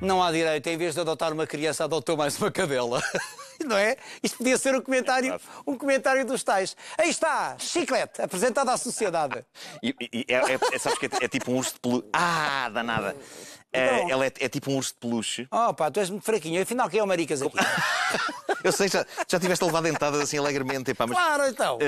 Não há direito, em vez de adotar uma criança, adotou mais uma cadela. Não é? Isto podia ser um comentário, um comentário dos tais. Aí está, chiclete, apresentado à sociedade. E, e é, é, é, sabes que é, é tipo um urso de pelo. Ah, danada. Então... ela é, é, tipo um urso de peluche. Oh pá, tu és muito fraquinho. Afinal, quem é o Maricas aqui? eu sei, já, já tiveste a levar dentadas assim alegremente. Epá, mas, claro, então. Uh,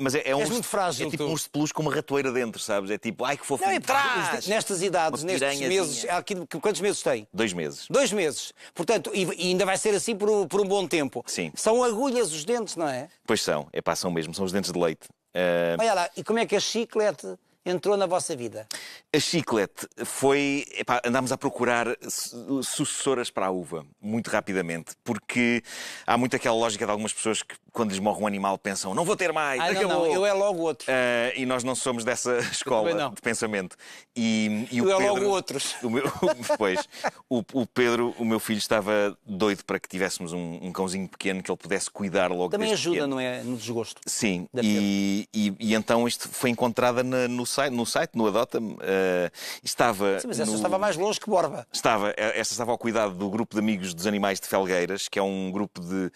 mas é, é um urso, muito frágil. É tipo tu. um urso de peluche com uma ratoeira dentro, sabes? É tipo, ai que fofo. Não, e traz! Tipo, nestas idades, nestes meses, aqui, quantos meses tem? Dois meses. Dois meses. Portanto, e, e ainda vai ser assim por um, por um bom tempo. Sim. São agulhas os dentes, não é? Pois são. É pá, são mesmo. São os dentes de leite. Uh... Olha lá, e como é que é chiclete? entrou na vossa vida? A chiclete foi. Epá, andámos a procurar su sucessoras para a uva, muito rapidamente, porque há muito aquela lógica de algumas pessoas que quando lhes morre um animal, pensam não vou ter mais, ah, acabou. Não, não, eu é logo outro. Uh, e nós não somos dessa escola de pensamento. E, e eu o Pedro, é logo outros. O meu, depois, o, o, Pedro, o meu filho, estava doido para que tivéssemos um, um cãozinho pequeno que ele pudesse cuidar logo Também ajuda, pequeno. não é? No desgosto. Sim, e, e, e, então isto foi encontrada na, no, site, no site, no adota Uh, estava. Sim, mas essa no... estava mais longe que Borba. Estava, é, essa estava ao cuidado do grupo de amigos dos animais de Felgueiras, que é um grupo de.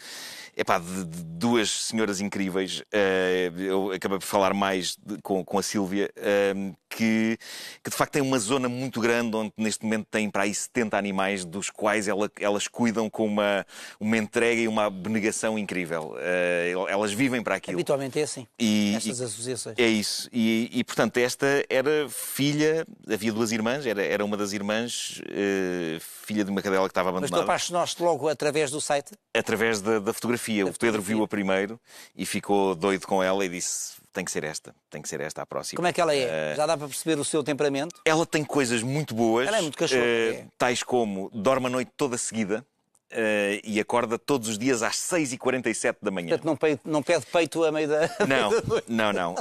Epá, de, de duas senhoras incríveis. Eh, eu acabei por falar mais de, com, com a Sílvia, ehm, que, que de facto tem uma zona muito grande onde neste momento tem para aí 70 animais, dos quais ela, elas cuidam com uma, uma entrega e uma abnegação incrível. Uh, elas vivem para aquilo. Habitualmente é assim, e, estas e, associações. É isso. E, e, portanto, esta era filha, havia duas irmãs, era, era uma das irmãs, uh, filha de uma cadela que estava abandonada. Mas tu apaixonaste logo através do site? Através da, da fotografia. Da o Pedro viu-a primeiro e ficou doido com ela e disse tem que ser esta, tem que ser esta à próxima. Como é que ela é? Uh... Já dá para perceber o seu temperamento? Ela tem coisas muito boas. Ela é muito cachorro. Uh... Eh, é. Tais como dorme a noite toda seguida. Uh, e acorda todos os dias às 6h47 da manhã. Portanto, não, peito, não pede peito a meio da. Não, não, não. Uh,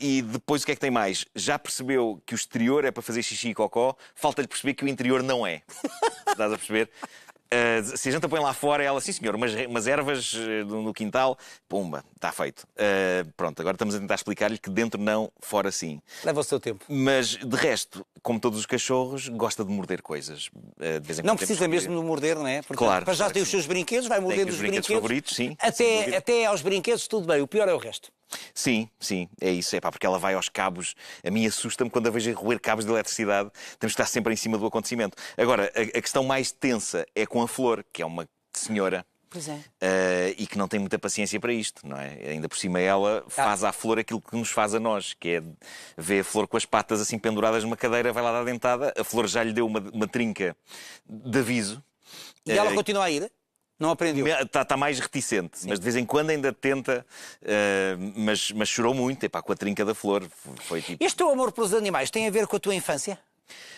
e depois o que é que tem mais? Já percebeu que o exterior é para fazer xixi e cocó, falta-lhe perceber que o interior não é. Estás a perceber? Uh, se a gente a põe lá fora, ela, sim senhor, umas, umas ervas uh, no quintal, pumba, está feito. Uh, pronto, agora estamos a tentar explicar-lhe que dentro não, fora sim. Leva o seu tempo. Mas, de resto, como todos os cachorros, gosta de morder coisas. de vez em não precisa mesmo de morder, não é? Porque claro. Para já claro, tem os seus brinquedos, vai mordendo os, brinquedos. favoritos, sim. Até, sim, até aos brinquedos, tudo bem, o pior é o resto. Sim, sim, é isso. É pá, porque ela vai aos cabos. A mim assusta-me quando a vejo roer cabos de eletricidade. Temos que estar sempre em cima do acontecimento. Agora, a, a questão mais tensa é com a Flor, que é uma senhora. É. Uh, e que não tem muita paciência para isto, não é? Ainda por cima ela tá. faz à flor aquilo que nos faz a nós, que é ver a flor com as patas assim penduradas numa cadeira, vai lá dar dentada, a flor já lhe deu uma, uma trinca de aviso. E ela uh, continua a ir? Não aprendeu. Está, está mais reticente, Sim. mas de vez em quando ainda tenta, uh, mas, mas chorou muito, epá, com a trinca da flor. Foi tipo... Este teu amor pelos animais tem a ver com a tua infância?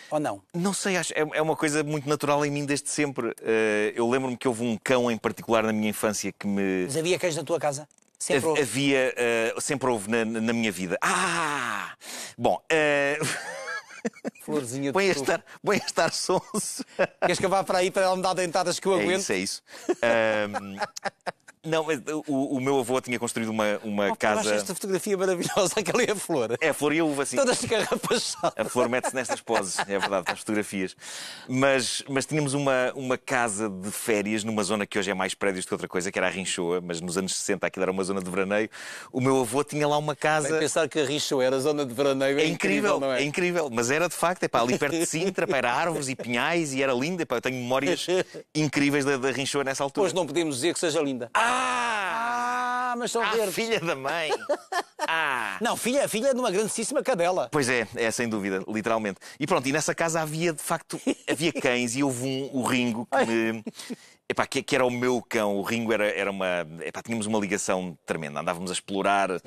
Ou não? Não sei, acho, é, é uma coisa muito natural em mim desde sempre. Uh, eu lembro-me que houve um cão em particular na minha infância que me. Mas havia cães na tua casa? Sempre houve. Havia, uh, sempre houve na, na minha vida. Ah! Bom. Florzinha de a Põe a estar sonso. Queres que eu vá para aí para ela me dar dentadas que eu é aguento? Isso, é isso. Um, não, mas o, o, meu avô tinha construído uma, uma oh, casa. esta fotografia maravilhosa, aquela é a flor. É a flor e a uva, sim. Todas as A flor mete-se nestas poses, é verdade, nas fotografias. Mas, mas tínhamos uma, uma casa de férias numa zona que hoje é mais prédios do que outra coisa, que era a Rinchoa, mas nos anos 60 aquilo era uma zona de veraneio. O meu avô tinha lá uma casa. Bem, pensar que a Rinchoa era zona de veraneio é, é incrível, incrível é? é? incrível, mas era de facto, é pá, ali perto de Sintra, pá, era árvores e pinhais e era linda. Pá, eu tenho memórias incríveis da, da Rinchoa nessa altura. Pois não podemos dizer que seja linda. Ah, ah! mas são ah, verdes. filha da mãe. ah! Não, filha, filha de uma grandíssima cadela. Pois é, é sem dúvida, literalmente. E pronto, e nessa casa havia, de facto, havia cães e houve um, o Ringo que me... Epá, que, que, era o meu cão, o Ringo era, era uma. Epá, tínhamos uma ligação tremenda. Andávamos a explorar uh,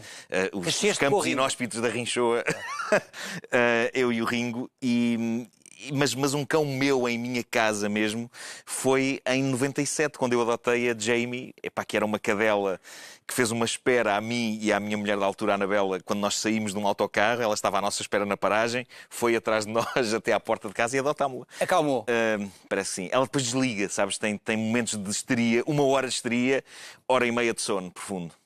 os, os, campos inóspitos da Rinchoa, uh, eu e o Ringo, e, mas, mas um cão meu em minha casa mesmo foi em 97, quando eu adotei a Jamie, epá, que era uma cadela que fez uma espera a mim e à minha mulher da altura, Anabela, quando nós saímos de um autocarro, ela estava à nossa espera na paragem, foi atrás de nós até à porta de casa e adotámo-la. Acalmou. Uh, parece sim. Ela depois desliga, sabes? Tem, tem momentos de histeria, uma hora de histeria, hora e meia de sono profundo.